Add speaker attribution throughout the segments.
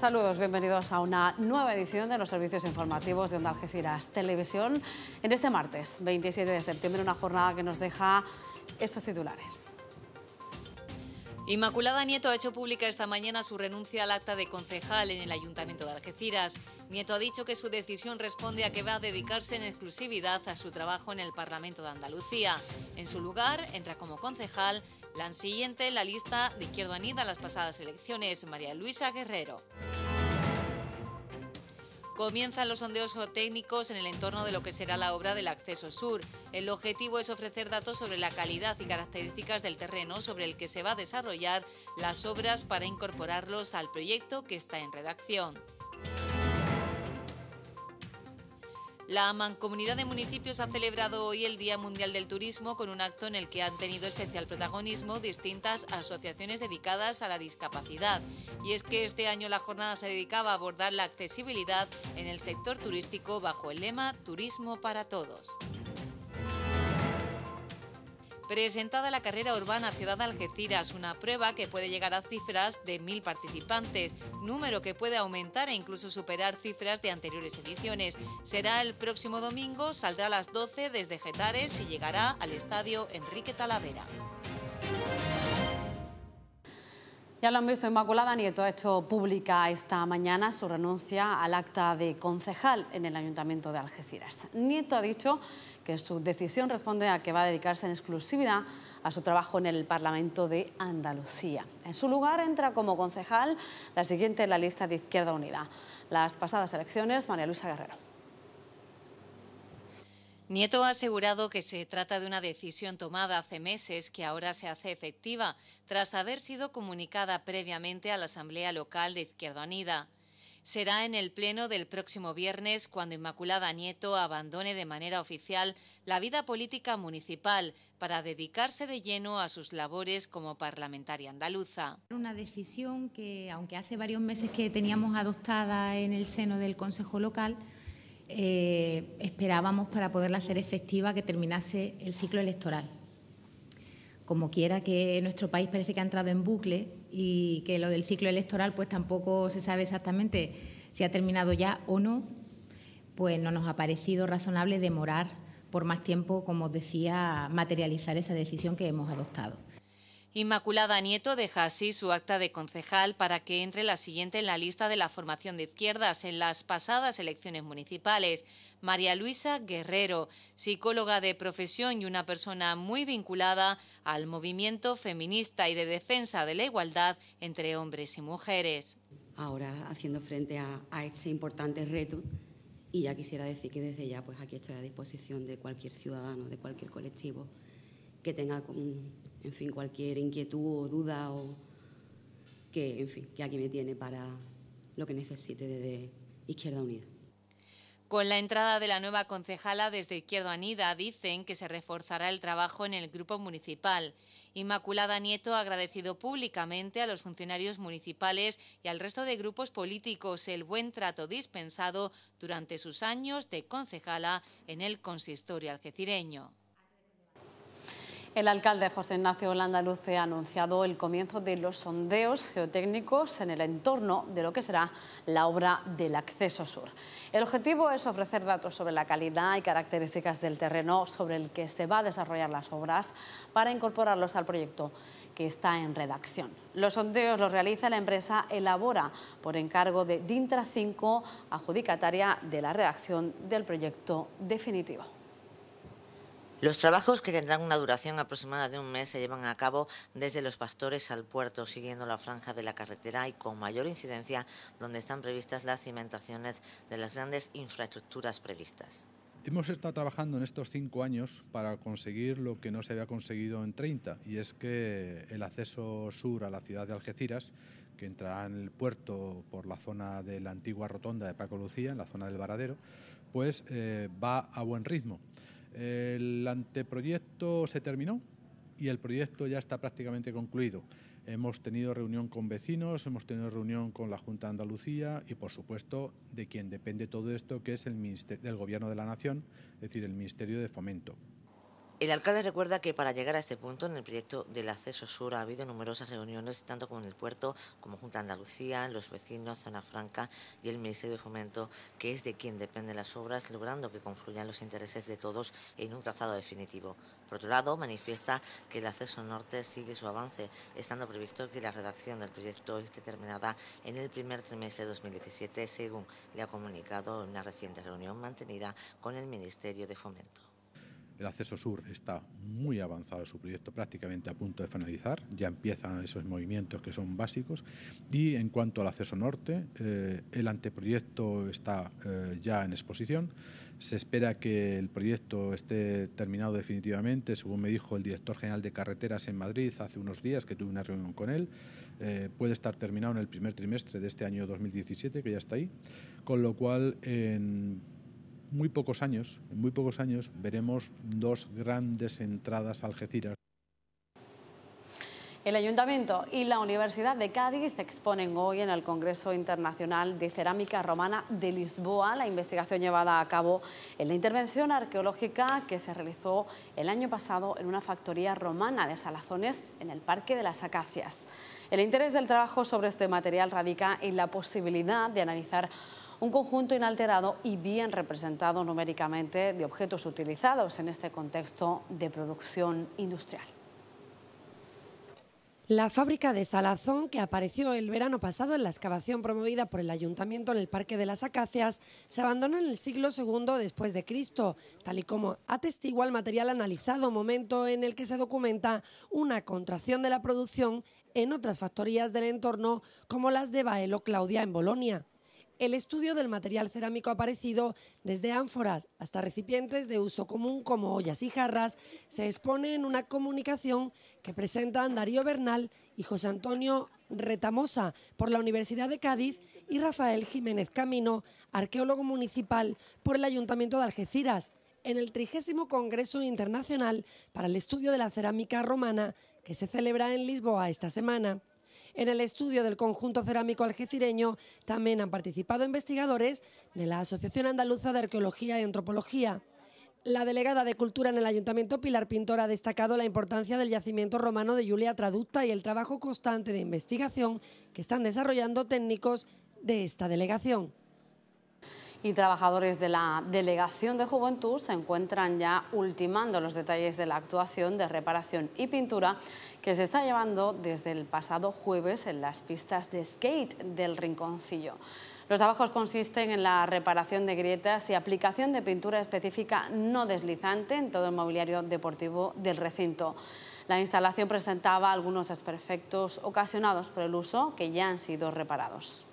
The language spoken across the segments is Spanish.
Speaker 1: Saludos, bienvenidos a una nueva edición de los servicios informativos de Onda Algeciras Televisión. En este martes, 27 de septiembre, una jornada que nos deja estos titulares.
Speaker 2: Inmaculada Nieto ha hecho pública esta mañana su renuncia al acta de concejal en el Ayuntamiento de Algeciras. Nieto ha dicho que su decisión responde a que va a dedicarse en exclusividad a su trabajo en el Parlamento de Andalucía. En su lugar, entra como concejal la siguiente en la lista de Izquierda Anida a las pasadas elecciones, María Luisa Guerrero. Comienzan los sondeos geotécnicos en el entorno de lo que será la obra del acceso sur. El objetivo es ofrecer datos sobre la calidad y características del terreno sobre el que se va a desarrollar las obras para incorporarlos al proyecto que está en redacción. La Mancomunidad de Municipios ha celebrado hoy el Día Mundial del Turismo con un acto en el que han tenido especial protagonismo distintas asociaciones dedicadas a la discapacidad. Y es que este año la jornada se dedicaba a abordar la accesibilidad en el sector turístico bajo el lema Turismo para Todos presentada la carrera urbana Ciudad Algeciras, una prueba que puede llegar a cifras de mil participantes, número que puede aumentar e incluso superar cifras de anteriores ediciones. Será el próximo domingo, saldrá a las 12 desde Getares y llegará al estadio Enrique Talavera.
Speaker 1: Ya lo han visto, Inmaculada Nieto ha hecho pública esta mañana su renuncia al acta de concejal en el Ayuntamiento de Algeciras. Nieto ha dicho que su decisión responde a que va a dedicarse en exclusividad a su trabajo en el Parlamento de Andalucía. En su lugar entra como concejal la siguiente en la lista de Izquierda Unida. Las pasadas elecciones, María Luisa Guerrero.
Speaker 2: Nieto ha asegurado que se trata de una decisión tomada hace meses que ahora se hace efectiva, tras haber sido comunicada previamente a la Asamblea Local de Izquierda Unida. Será en el pleno del próximo viernes cuando Inmaculada Nieto abandone de manera oficial la vida política municipal para dedicarse de lleno a sus labores como parlamentaria andaluza. Una decisión que, aunque hace varios meses que teníamos adoptada en el seno del Consejo Local, eh, esperábamos para poderla hacer efectiva que terminase el ciclo electoral. Como quiera que nuestro país parece que ha entrado en bucle y que lo del ciclo electoral pues tampoco se sabe exactamente si ha terminado ya o no, pues no nos ha parecido razonable demorar por más tiempo, como os decía, materializar esa decisión que hemos adoptado. Inmaculada Nieto deja así su acta de concejal para que entre la siguiente en la lista de la formación de izquierdas en las pasadas elecciones municipales. María Luisa Guerrero, psicóloga de profesión y una persona muy vinculada al movimiento feminista y de defensa de la igualdad entre hombres y mujeres.
Speaker 1: Ahora haciendo frente a, este importante reto y ya quisiera decir que desde ya pues aquí estoy a disposición de cualquier ciudadano, de cualquier colectivo que tenga con en fin, cualquier inquietud o duda que, que aquí me tiene para lo que necesite desde Izquierda Unida.
Speaker 2: Con la entrada de la nueva concejala desde Izquierda Unida dicen que se reforzará el trabajo en el grupo municipal. Inmaculada Nieto ha agradecido públicamente a los funcionarios municipales y al resto de grupos políticos el buen trato dispensado durante sus años de concejala en el consistorio algecireño.
Speaker 1: El alcalde José Ignacio Landaluce ha anunciado el comienzo de los sondeos geotécnicos en el entorno de lo que será la obra del acceso sur. El objetivo es ofrecer datos sobre la calidad y características del terreno sobre el que se va a desarrollar las obras para incorporarlos al proyecto que está en redacción. Los sondeos los realiza la empresa Elabora por encargo de Dintra 5, adjudicataria de la redacción del proyecto definitivo.
Speaker 2: Los trabajos que tendrán una duración aproximada de un mes se llevan a cabo desde los pastores al puerto, siguiendo la franja de la carretera y con mayor incidencia donde están previstas las cimentaciones de las grandes infraestructuras previstas.
Speaker 3: Hemos estado trabajando en estos cinco años para conseguir lo que no se había conseguido en 30, y es que el acceso sur a la ciudad de Algeciras, que entrará en el puerto por la zona de la antigua rotonda de Paco Lucía, en la zona del Varadero, pues eh, va a buen ritmo. El anteproyecto se terminó y el proyecto ya está prácticamente concluido. Hemos tenido reunión con vecinos, hemos tenido reunión con la Junta de Andalucía y, por supuesto, de quien depende todo esto, que es el del Gobierno de la Nación, es decir, el Ministerio de Fomento.
Speaker 2: El alcalde recuerda que para llegar a este punto en el proyecto del acceso sur ha habido numerosas reuniones tanto con el puerto como Junta de Andalucía, los vecinos, Zona Franca y el Ministerio de Fomento, que es de quien dependen las obras, logrando que confluyan los intereses de todos en un trazado definitivo. Por otro lado, manifiesta que el acceso norte sigue su avance, estando previsto que la redacción del proyecto esté terminada en el primer trimestre de 2017, según le ha comunicado en una reciente reunión mantenida con el Ministerio de Fomento.
Speaker 3: El acceso sur está muy avanzado su proyecto, prácticamente a punto de finalizar. Ya empiezan esos movimientos que son básicos. Y en cuanto al acceso norte, eh, el anteproyecto está eh, ya en exposición. Se espera que el proyecto esté terminado definitivamente, según me dijo el director general de carreteras en Madrid hace unos días que tuve una reunión con él. Eh, puede estar terminado en el primer trimestre de este año 2017, que ya está ahí. Con lo cual, en muy pocos años, en muy pocos años, veremos dos grandes entradas Algeciras.
Speaker 1: El Ayuntamiento y la Universidad de Cádiz exponen hoy en el Congreso Internacional de Cerámica Romana de Lisboa la investigación llevada a cabo en la intervención arqueológica que se realizó el año pasado en una factoría romana de salazones en el Parque de las Acacias. El interés del trabajo sobre este material radica en la posibilidad de analizar un conjunto inalterado y bien representado numéricamente de objetos utilizados en este contexto de producción industrial.
Speaker 4: La fábrica de Salazón, que apareció el verano pasado en la excavación promovida por el Ayuntamiento en el Parque de las Acacias, se abandonó en el siglo II después de Cristo, tal y como atestigua el material analizado, momento en el que se documenta una contracción de la producción en otras factorías del entorno como las de Baelo Claudia en Bolonia el estudio del material cerámico aparecido, desde ánforas hasta recipientes de uso común como ollas y jarras, se expone en una comunicación que presentan Darío Bernal y José Antonio Retamosa por la Universidad de Cádiz y Rafael Jiménez Camino, arqueólogo municipal por el Ayuntamiento de Algeciras, en el trigésimo Congreso Internacional para el Estudio de la Cerámica Romana que se celebra en Lisboa esta semana. En el estudio del conjunto cerámico algecireño también han participado investigadores de la Asociación Andaluza de Arqueología y Antropología. La delegada de Cultura en el Ayuntamiento, Pilar Pintor, ha destacado la importancia del yacimiento romano de Julia Traducta y el trabajo constante de investigación que están desarrollando técnicos de esta delegación
Speaker 1: y trabajadores de la Delegación de Juventud se encuentran ya ultimando los detalles de la actuación de reparación y pintura que se está llevando desde el pasado jueves en las pistas de skate del Rinconcillo. Los trabajos consisten en la reparación de grietas y aplicación de pintura específica no deslizante en todo el mobiliario deportivo del recinto. La instalación presentaba algunos desperfectos ocasionados por el uso que ya han sido reparados.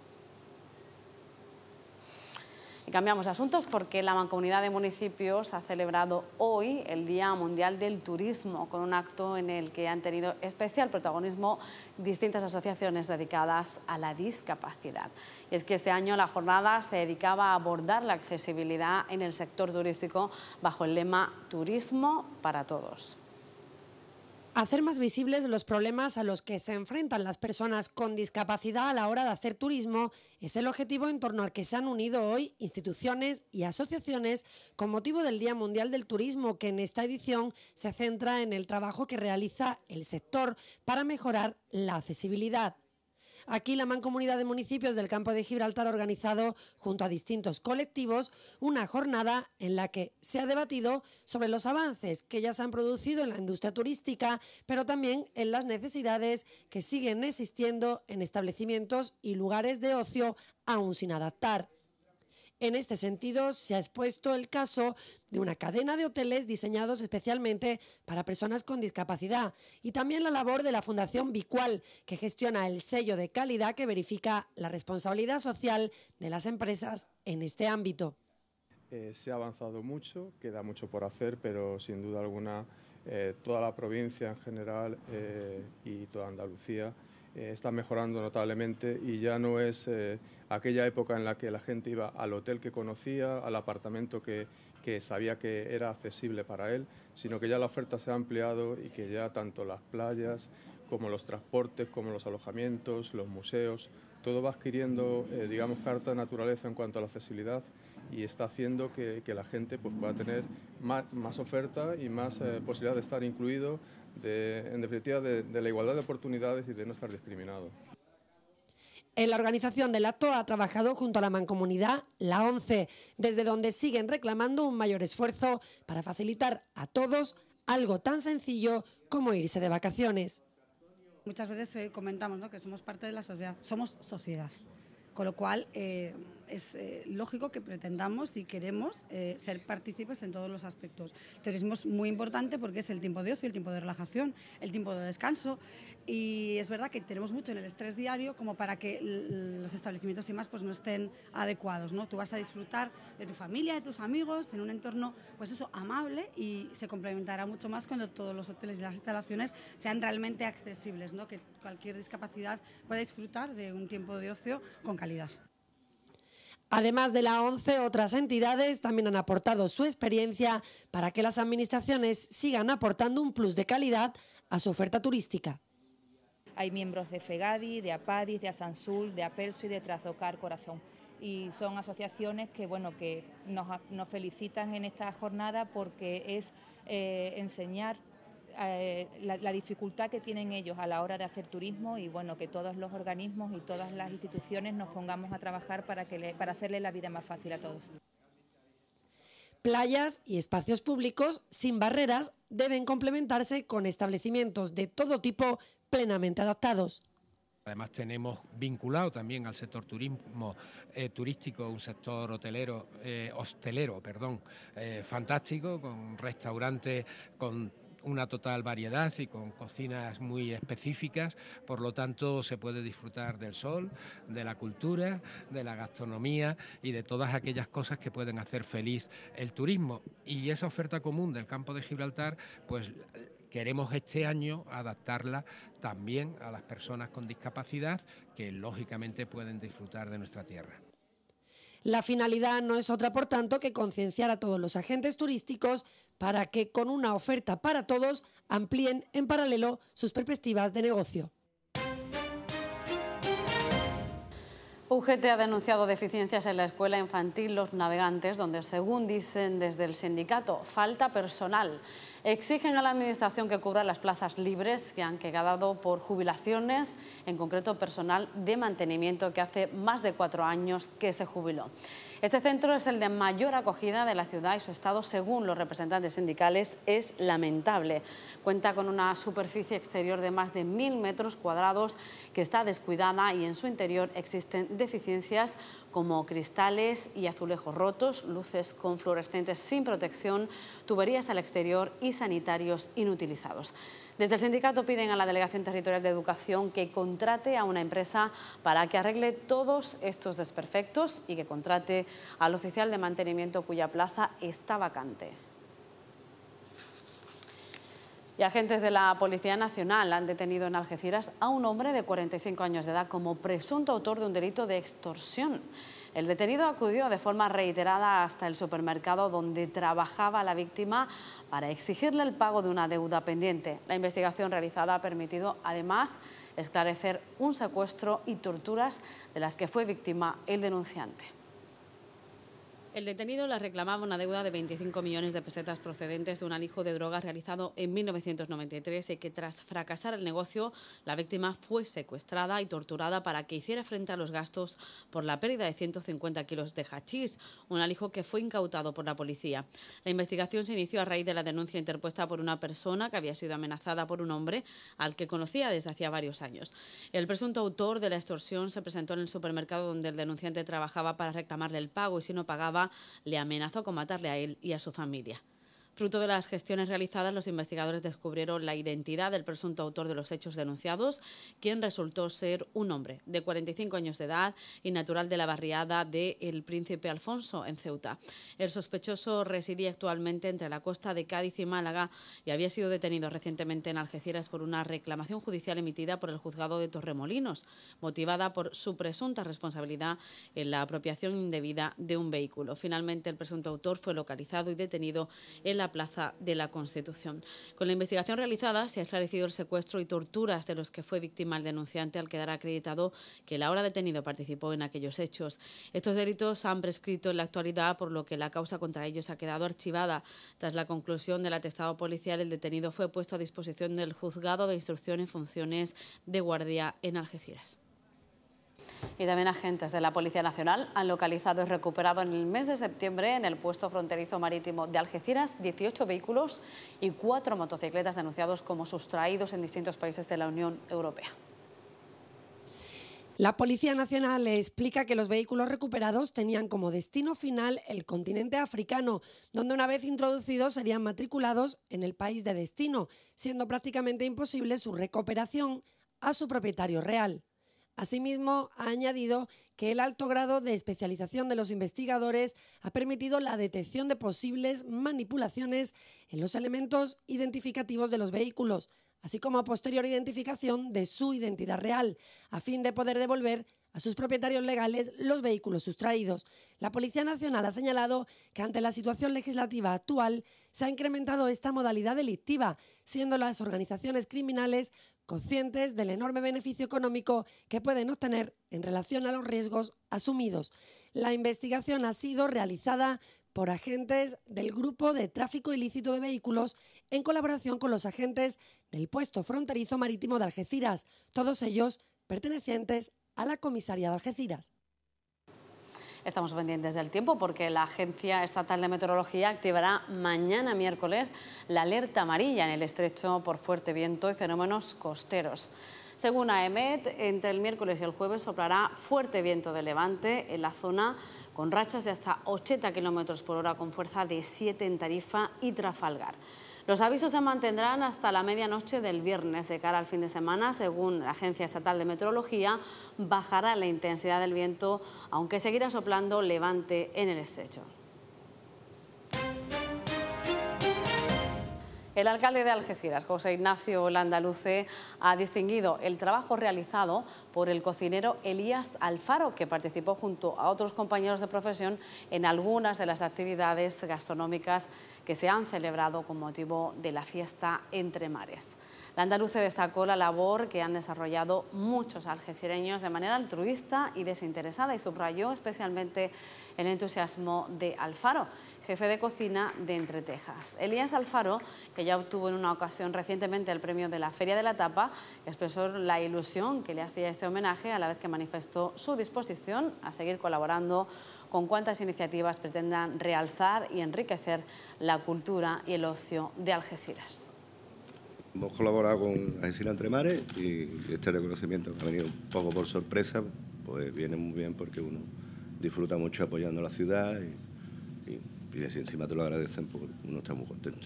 Speaker 1: Y cambiamos de asuntos porque la Mancomunidad de Municipios ha celebrado hoy el Día Mundial del Turismo, con un acto en el que han tenido especial protagonismo distintas asociaciones dedicadas a la discapacidad. Y es que este año la jornada se dedicaba a abordar la accesibilidad en el sector turístico bajo el lema
Speaker 4: Turismo para Todos. Hacer más visibles los problemas a los que se enfrentan las personas con discapacidad a la hora de hacer turismo es el objetivo en torno al que se han unido hoy instituciones y asociaciones con motivo del Día Mundial del Turismo, que en esta edición se centra en el trabajo que realiza el sector para mejorar la accesibilidad. Aquí la Mancomunidad de Municipios del Campo de Gibraltar ha organizado, junto a distintos colectivos, una jornada en la que se ha debatido sobre los avances que ya se han producido en la industria turística, pero también en las necesidades que siguen existiendo en establecimientos y lugares de ocio aún sin adaptar. En este sentido, se ha expuesto el caso de una cadena de hoteles diseñados especialmente para personas con discapacidad y también la labor de la Fundación Bicual, que gestiona el sello de calidad que verifica la responsabilidad social de las empresas en este ámbito.
Speaker 3: Eh, se ha avanzado mucho, queda mucho por hacer, pero sin duda alguna eh, toda la provincia en general eh, y toda Andalucía eh, está mejorando notablemente y ya no es eh, aquella época en la que la gente iba al hotel que conocía, al apartamento que, sabía que era accesible para él, sino que ya la oferta se ha ampliado y que ya tanto las playas como los transportes, como los alojamientos, los museos, todo va adquiriendo, eh, digamos, carta de naturaleza en cuanto a la accesibilidad y está haciendo que, la gente pues, a tener más, oferta y más posibilidad de estar incluido, en definitiva, de, la igualdad de oportunidades y de no estar discriminado.
Speaker 4: En la organización del acto ha trabajado junto a la mancomunidad La ONCE, desde donde siguen reclamando un mayor esfuerzo para facilitar a todos algo tan sencillo como irse de vacaciones.
Speaker 1: Muchas veces eh, comentamos ¿no? que somos parte de la sociedad, somos sociedad, con lo cual eh, es eh, lógico que pretendamos y queremos eh, ser partícipes en todos los aspectos. El turismo es muy importante porque es el tiempo de ocio, el tiempo de relajación, el tiempo de descanso y es verdad que tenemos mucho en el estrés diario como para que los establecimientos y más pues no estén adecuados, ¿no? Tú vas a disfrutar de tu familia, de tus amigos, en un entorno pues eso amable y se complementará mucho más cuando todos los hoteles y las instalaciones sean realmente accesibles, ¿no? Que cualquier discapacidad pueda disfrutar de un tiempo de ocio con calidad.
Speaker 4: Además de la ONCE, otras entidades también han aportado su experiencia para que las administraciones sigan aportando un plus de calidad a su oferta turística.
Speaker 2: Hay miembros de FEGADI, de APADIS, de ASANSUL, de APERSO y de Trazocar Corazón. Y son asociaciones que, bueno, que nos, felicitan en esta jornada porque es eh, enseñar eh, la, dificultad que tienen ellos a la hora de hacer turismo y bueno, que todos los organismos y todas las instituciones nos pongamos a trabajar para, que le, para hacerle la vida más fácil a todos.
Speaker 4: Playas y espacios públicos sin barreras deben complementarse con establecimientos de todo tipo plenamente adaptados.
Speaker 5: Además tenemos vinculado también al sector turismo eh, turístico un sector hotelero, eh, hostelero, perdón, fantástico, con restaurantes, con una total variedad y con cocinas muy específicas, por lo tanto se puede disfrutar del sol, de la cultura, de la gastronomía y de todas aquellas cosas que pueden hacer feliz el turismo. Y esa oferta común del campo de Gibraltar, pues queremos este año adaptarla también a las personas con discapacidad que lógicamente pueden disfrutar de nuestra tierra.
Speaker 4: La finalidad no es otra, por tanto, que concienciar a todos los agentes turísticos para que con una oferta para todos amplíen en paralelo sus perspectivas de negocio. UGT ha denunciado deficiencias
Speaker 1: en la escuela infantil Los Navegantes, donde, según dicen desde el sindicato, falta personal. Exigen a la Administración que cubra las plazas libres que han quedado por jubilaciones, en concreto personal de mantenimiento que hace más de cuatro años que se jubiló. Este centro es el de mayor acogida de la ciudad y su estado, según los representantes sindicales, es lamentable. Cuenta con una superficie exterior de más de mil metros cuadrados que está descuidada y en su interior existen deficiencias como cristales y azulejos rotos, luces con fluorescentes sin protección, tuberías al exterior y sanitarios inutilizados. Desde el sindicato piden a la Delegación Territorial de Educación que contrate a una empresa para que arregle todos estos desperfectos y que contrate al oficial de mantenimiento cuya plaza está vacante. Y agentes de la Policía Nacional han detenido en Algeciras a un hombre de 45 años de edad como presunto autor de un delito de extorsión. El detenido acudió de forma reiterada hasta el supermercado donde trabajaba la víctima para exigirle el pago de una deuda pendiente. La investigación realizada ha permitido además esclarecer un secuestro y torturas de las que fue víctima el denunciante. El detenido le reclamaba una deuda de 25 millones de pesetas procedentes de un alijo de drogas realizado en 1993 y que tras fracasar el negocio, la víctima fue secuestrada y torturada para que hiciera frente a los gastos por la pérdida de 150 kilos de hachís, un alijo que fue incautado por la policía. La investigación se inició a raíz de la denuncia interpuesta por una persona que había sido amenazada por un hombre al que conocía desde hacía varios años. El presunto autor de la extorsión se presentó en el supermercado donde el denunciante trabajaba para reclamarle el pago y si no pagaba, le amenazó con matarle a él y a su familia. Fruto de las gestiones realizadas, los investigadores descubrieron la identidad del presunto autor de los hechos denunciados, quien resultó ser un hombre de 45 años de edad y natural de la barriada de El Príncipe Alfonso, en Ceuta. El sospechoso residía actualmente entre la costa de Cádiz y Málaga y había sido detenido recientemente en Algeciras por una reclamación judicial emitida por el juzgado de Torremolinos, motivada por su presunta responsabilidad en la apropiación indebida de un vehículo. Finalmente, el presunto autor fue localizado y detenido en la Plaza de la Constitución. Con la investigación realizada se ha esclarecido el secuestro y torturas de los que fue víctima el denunciante al quedar acreditado que el ahora detenido participó en aquellos hechos. Estos delitos han prescrito en la actualidad por lo que la causa contra ellos ha quedado archivada. Tras la conclusión del atestado policial el detenido fue puesto a disposición del juzgado de instrucción en funciones de guardia en Algeciras. Y también agentes de la Policía Nacional han localizado y recuperado en el mes de septiembre en el puesto fronterizo marítimo de Algeciras 18 vehículos y cuatro motocicletas denunciados como sustraídos en distintos países de la Unión Europea.
Speaker 4: La Policía Nacional explica que los vehículos recuperados tenían como destino final el continente africano, donde una vez introducidos serían matriculados en el país de destino, siendo prácticamente imposible su recuperación a su propietario real. Asimismo, ha añadido que el alto grado de especialización de los investigadores ha permitido la detección de posibles manipulaciones en los elementos identificativos de los vehículos, así como a posterior identificación de su identidad real, a fin de poder devolver a sus propietarios legales los vehículos sustraídos. La Policía Nacional ha señalado que ante la situación legislativa actual se ha incrementado esta modalidad delictiva, siendo las organizaciones criminales conscientes del enorme beneficio económico que pueden obtener en relación a los riesgos asumidos. La investigación ha sido realizada por agentes del Grupo de Tráfico Ilícito de Vehículos en colaboración con los agentes del puesto fronterizo marítimo de Algeciras, todos ellos pertenecientes a la comisaría de Algeciras.
Speaker 1: Estamos pendientes del tiempo porque la Agencia Estatal de Meteorología activará mañana miércoles la alerta amarilla en el estrecho por fuerte viento y fenómenos costeros. Según AEMET, entre el miércoles y el jueves soplará fuerte viento de levante en la zona con rachas de hasta 80 km por hora con fuerza de 7 en Tarifa y Trafalgar. Los avisos se mantendrán hasta la medianoche del viernes. De cara al fin de semana, según la Agencia Estatal de Meteorología, bajará la intensidad del viento, aunque seguirá soplando levante en el estrecho. El alcalde de Algeciras, José Ignacio Landaluce, ha distinguido el trabajo realizado por el cocinero Elías Alfaro, que participó junto a otros compañeros de profesión en algunas de las actividades gastronómicas que se han celebrado con motivo de la fiesta Entre Mares. La andaluce destacó la labor que han desarrollado muchos algecireños de manera altruista y desinteresada y subrayó especialmente el entusiasmo de Alfaro, jefe de cocina de Entre Texas. Elías Alfaro, que ya obtuvo en una ocasión recientemente el premio de la Feria de la Tapa, expresó la ilusión que le hacía este homenaje a la vez que manifestó su disposición a seguir colaborando con cuantas iniciativas pretendan realzar y enriquecer la cultura y el ocio de Algeciras.
Speaker 5: Hemos colaborado con Algeciras Entre Mares y este reconocimiento que ha venido un poco por sorpresa, pues viene muy bien porque uno disfruta mucho apoyando a la ciudad y, encima te lo agradecen porque uno está muy contento.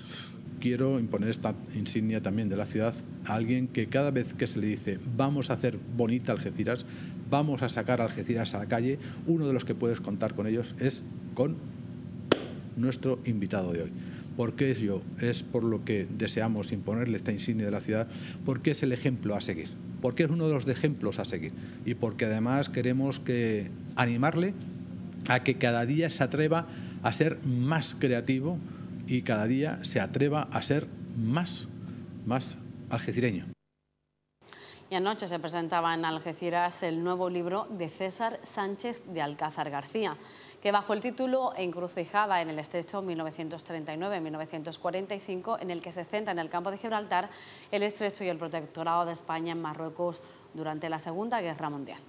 Speaker 3: Quiero imponer esta insignia también de la ciudad a alguien que cada vez que se le dice vamos a hacer bonita Algeciras, vamos a sacar Algeciras a la calle, uno de los que puedes contar con ellos es con nuestro invitado de hoy. ¿Por qué yo, es por lo que deseamos imponerle esta insignia de la ciudad? Porque es el ejemplo a seguir, porque es uno de los ejemplos a seguir y porque además queremos que animarle a que cada día se atreva a ser más creativo y cada día se atreva a ser más, más algecireño.
Speaker 1: Y anoche se presentaba en Algeciras el nuevo libro de César Sánchez de Alcázar García que bajo el título Encrucijada en el estrecho 1939-1945, en el que se centra en el campo de Gibraltar el estrecho y el protectorado de España en Marruecos durante la Segunda Guerra Mundial.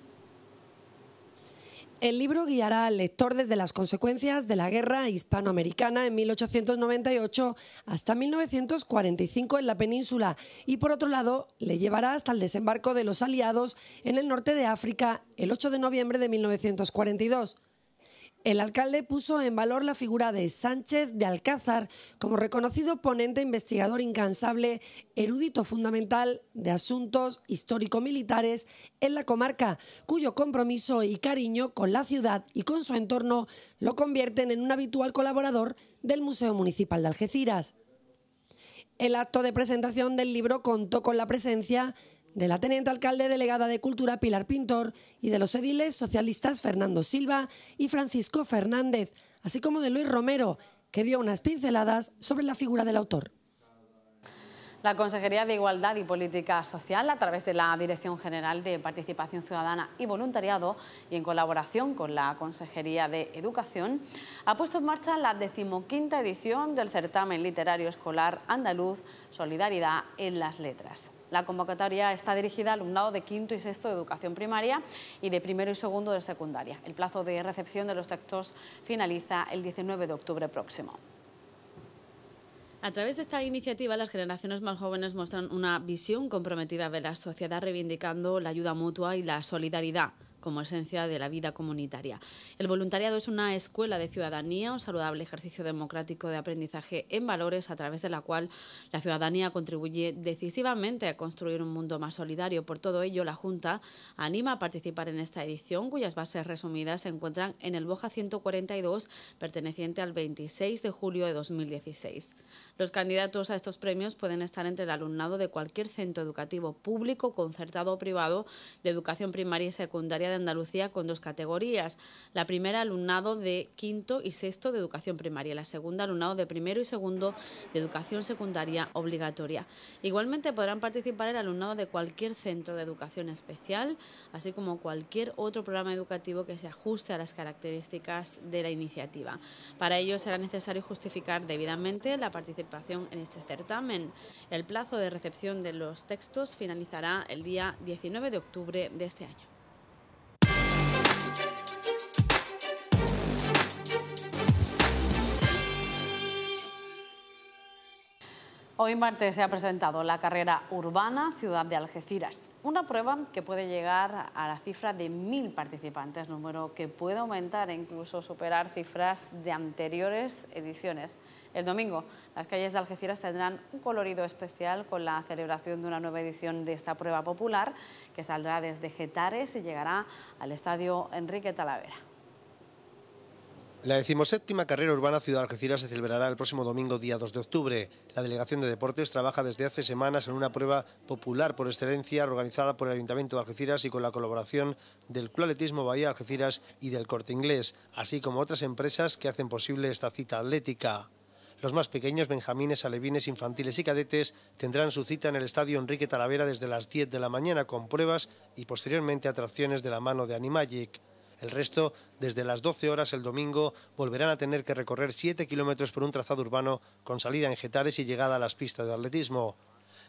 Speaker 4: El libro guiará al lector desde las consecuencias de la guerra hispanoamericana en 1898 hasta 1945 en la península y por otro lado le llevará hasta el desembarco de los aliados en el norte de África el 8 de noviembre de 1942. El alcalde puso en valor la figura de Sánchez de Alcázar como reconocido ponente investigador incansable, erudito fundamental de asuntos histórico-militares en la comarca, cuyo compromiso y cariño con la ciudad y con su entorno lo convierten en un habitual colaborador del Museo Municipal de Algeciras. El acto de presentación del libro contó con la presencia de la teniente alcalde delegada de Cultura Pilar Pintor y de los ediles socialistas Fernando Silva y Francisco Fernández, así como de Luis Romero, que dio unas pinceladas sobre la figura del autor.
Speaker 1: La Consejería de Igualdad y Política Social, a través de la Dirección General de Participación Ciudadana y Voluntariado y en colaboración con la Consejería de Educación, ha puesto en marcha la decimoquinta edición del certamen literario escolar andaluz Solidaridad en las Letras. La convocatoria está dirigida al alumnado de quinto y sexto de educación primaria y de primero y segundo de secundaria. El plazo de recepción de los textos finaliza el 19 de octubre próximo. A través de esta iniciativa, las generaciones más jóvenes muestran una visión comprometida de la sociedad reivindicando la ayuda mutua y la solidaridad como esencia de la vida comunitaria. El voluntariado es una escuela de ciudadanía, un saludable ejercicio democrático de aprendizaje en valores a través de la cual la ciudadanía contribuye decisivamente a construir un mundo más solidario. Por todo ello, la Junta anima a participar en esta edición, cuyas bases resumidas se encuentran en el Boja 142, perteneciente al 26 de julio de 2016. Los candidatos a estos premios pueden estar entre el alumnado de cualquier centro educativo público, concertado o privado de educación primaria y secundaria de Andalucía con dos categorías. La primera, alumnado de quinto y sexto de educación primaria. La segunda, alumnado de primero y segundo de educación secundaria obligatoria. Igualmente podrán participar el alumnado de cualquier centro de educación especial, así como cualquier otro programa educativo que se ajuste a las características de la iniciativa. Para ello será necesario justificar debidamente la participación en este certamen. El plazo de recepción de los textos finalizará el día 19 de octubre de este año. Hoy martes se ha presentado la carrera urbana Ciudad de Algeciras, una prueba que puede llegar a la cifra de mil participantes, número que puede aumentar e incluso superar cifras de anteriores ediciones. El domingo, las calles de Algeciras tendrán un colorido especial con la celebración de una nueva edición de esta prueba popular que saldrá desde Getares y llegará al estadio Enrique Talavera.
Speaker 5: La decimoséptima carrera urbana Ciudad Algeciras se celebrará el próximo domingo, día 2 de octubre. La Delegación de Deportes trabaja desde hace semanas en una prueba popular por excelencia organizada por el Ayuntamiento de Algeciras y con la colaboración del Club Atletismo Bahía Algeciras y del Corte Inglés, así como otras empresas que hacen posible esta cita atlética. Los más pequeños, benjamines, alevines, infantiles y cadetes, tendrán su cita en el Estadio Enrique Talavera desde las 10 de la mañana con pruebas y posteriormente atracciones de la mano de Animagic. El resto, desde las 12 horas el domingo, volverán a tener que recorrer 7 kilómetros por un trazado urbano con salida en Getares y llegada a las pistas de atletismo.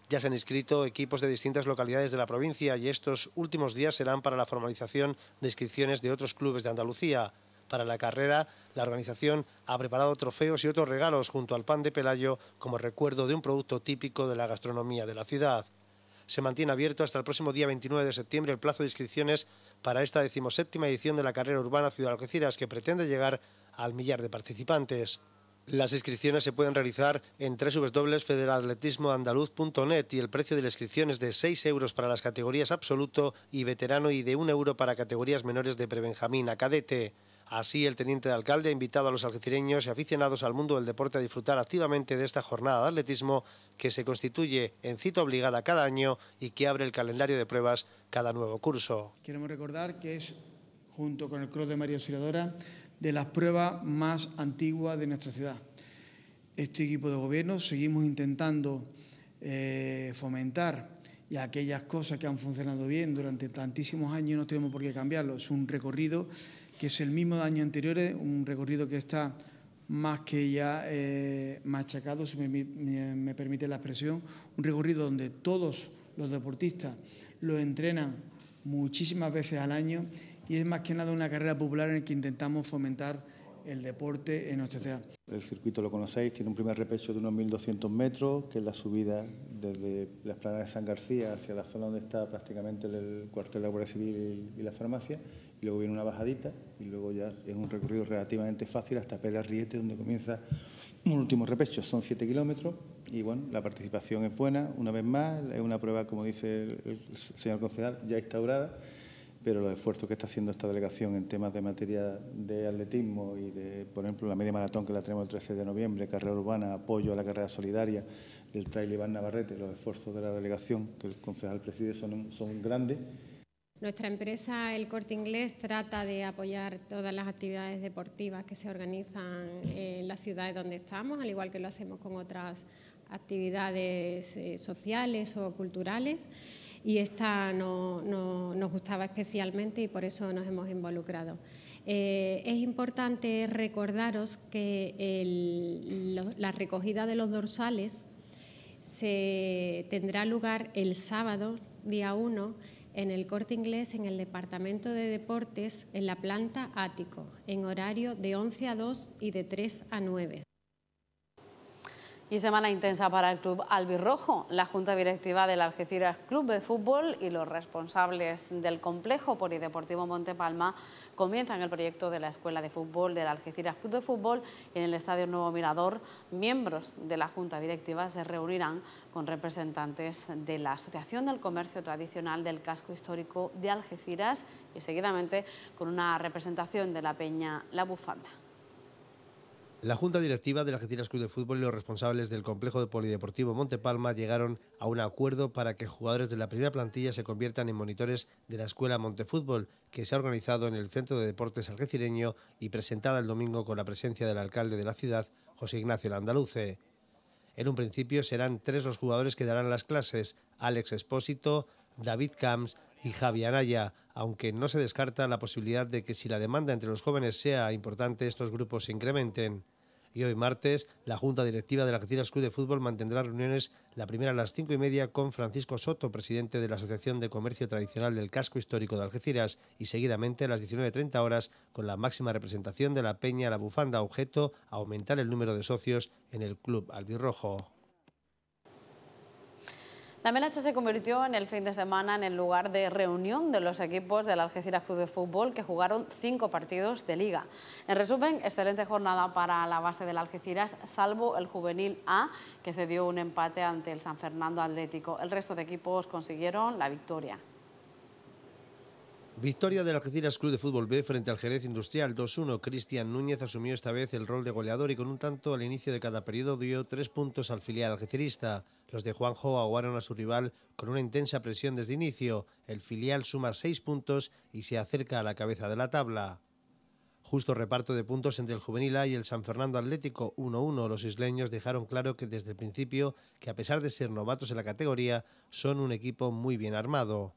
Speaker 5: Ya se han inscrito equipos de distintas localidades de la provincia y estos últimos días serán para la formalización de inscripciones de otros clubes de Andalucía. Para la carrera, la organización ha preparado trofeos y otros regalos junto al pan de Pelayo como recuerdo de un producto típico de la gastronomía de la ciudad. Se mantiene abierto hasta el próximo día 29 de septiembre el plazo de inscripciones para esta decimoséptima edición de la carrera urbana Ciudad Algeciras que pretende llegar al millar de participantes. Las inscripciones se pueden realizar en www.federalatletismoandaluz.net... y el precio de la inscripción es de 6 euros para las categorías absoluto y veterano y de 1 euro para categorías menores de prebenjamín a cadete. Así, el teniente de alcalde ha invitado a los algecireños y aficionados al mundo del deporte a disfrutar activamente de esta jornada de atletismo que se constituye en cita obligada cada año y que abre el calendario de pruebas cada nuevo curso.
Speaker 3: Queremos recordar que es, junto con el cruz de María Osiradora... de las pruebas más antiguas de nuestra ciudad. Este equipo de gobierno seguimos intentando eh, fomentar y aquellas cosas que han funcionado bien durante tantísimos años no tenemos por qué cambiarlo. Es un recorrido que es el mismo de años anteriores, un recorrido que está más que ya eh, machacado, si me, permite la expresión, un recorrido donde todos los deportistas lo entrenan muchísimas veces al año y es más que nada una carrera popular en la que intentamos fomentar
Speaker 5: el deporte en nuestra ciudad. El circuito lo conocéis, tiene un primer repecho de unos 1.200 metros, que es la subida desde la esplanada de San García hacia la zona donde está prácticamente el cuartel de la Guardia Civil y la farmacia luego viene una bajadita y luego ya es un recorrido relativamente fácil hasta pelarriete Riete, donde comienza un último repecho. Son siete kilómetros y bueno, la participación es buena, una vez más, es una prueba, como dice el, señor concejal, ya instaurada, pero los esfuerzos que está haciendo esta delegación en temas de materia de atletismo y de, por ejemplo, la media maratón que la tenemos el 13 de noviembre, carrera urbana, apoyo a la carrera solidaria, del trail Iván Navarrete, los esfuerzos de la delegación que el concejal preside son, son grandes
Speaker 1: nuestra empresa, El Corte Inglés, trata de apoyar todas las actividades deportivas que se organizan en las ciudades donde estamos, al igual que lo hacemos con otras actividades eh, sociales o culturales y esta nos gustaba especialmente y por eso nos hemos involucrado. Eh, es importante recordaros que la recogida de los dorsales se tendrá lugar el sábado, día 1, en el corte inglés, en el departamento de deportes, en la planta ático, en horario de 11 a 2 y de 3 a 9. Y semana intensa para el club albirrojo. La junta directiva del Algeciras Club de Fútbol y los responsables del complejo polideportivo Montepalma comienzan el proyecto de la Escuela de Fútbol del Algeciras Club de Fútbol en el Estadio Nuevo Mirador. Miembros de la junta directiva se reunirán con representantes de la Asociación del Comercio Tradicional del Casco Histórico de Algeciras y seguidamente con una representación de la Peña La Bufanda.
Speaker 5: La Junta Directiva del Argentina Club de Fútbol y los responsables del complejo de polideportivo Montepalma llegaron a un acuerdo para que jugadores de la primera plantilla se conviertan en monitores de la Escuela Montefútbol, que se ha organizado en el Centro de Deportes Algecireño y presentada el domingo con la presencia del alcalde de la ciudad, José Ignacio Landaluce. En un principio serán tres los jugadores que darán las clases, Alex Espósito, David Camps y Javier Anaya, aunque no se descarta la posibilidad de que si la demanda entre los jóvenes sea importante, estos grupos se incrementen. Y hoy martes, la Junta Directiva de Algeciras Club de Fútbol mantendrá reuniones, la primera a las cinco y media, con Francisco Soto, presidente de la Asociación de Comercio Tradicional del Casco Histórico de Algeciras, y seguidamente a las 19.30 horas, con la máxima representación de la Peña La Bufanda, objeto a aumentar el número de socios en el Club Albirrojo.
Speaker 1: La Melacha se convirtió en el fin de semana en el lugar de reunión de los equipos del Algeciras Club de Fútbol que jugaron cinco partidos de liga. En resumen, excelente jornada para la base del Algeciras, salvo el juvenil A, que cedió un empate ante el San Fernando Atlético. El resto de equipos consiguieron la victoria.
Speaker 5: Victoria del Algeciras Club de Fútbol B frente al Jerez Industrial 2-1. Cristian Núñez asumió esta vez el rol de goleador y con un tanto al inicio de cada periodo dio tres puntos al filial algecirista. Los de Juanjo aguaron a su rival con una intensa presión desde inicio. El filial suma seis puntos y se acerca a la cabeza de la tabla. Justo reparto de puntos entre el Juvenil A y el San Fernando Atlético 1-1. Los isleños dejaron claro que desde el principio que a pesar de ser novatos en la categoría son un equipo muy bien armado.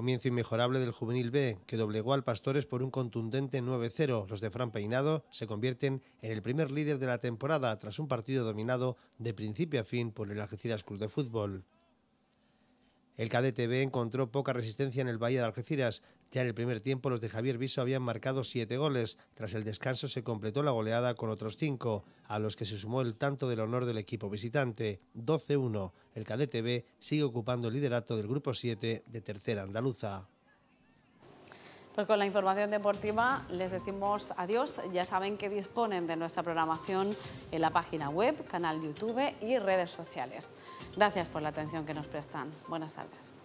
Speaker 5: Comienzo inmejorable del Juvenil B, que doblegó al Pastores por un contundente 9-0. Los de Fran Peinado se convierten en el primer líder de la temporada tras un partido dominado de principio a fin por el Algeciras Club de Fútbol. El cadete B encontró poca resistencia en el Valle de Algeciras. Ya en el primer tiempo los de Javier Viso habían marcado siete goles. Tras el descanso se completó la goleada con otros cinco, a los que se sumó el tanto del honor del equipo visitante. 12-1. El cadete B sigue ocupando el liderato del grupo 7 de tercera andaluza.
Speaker 1: Pues con la información deportiva les decimos adiós. Ya saben que disponen de nuestra programación en la página web, canal YouTube y redes sociales. Gracias por la atención que nos prestan. Buenas tardes.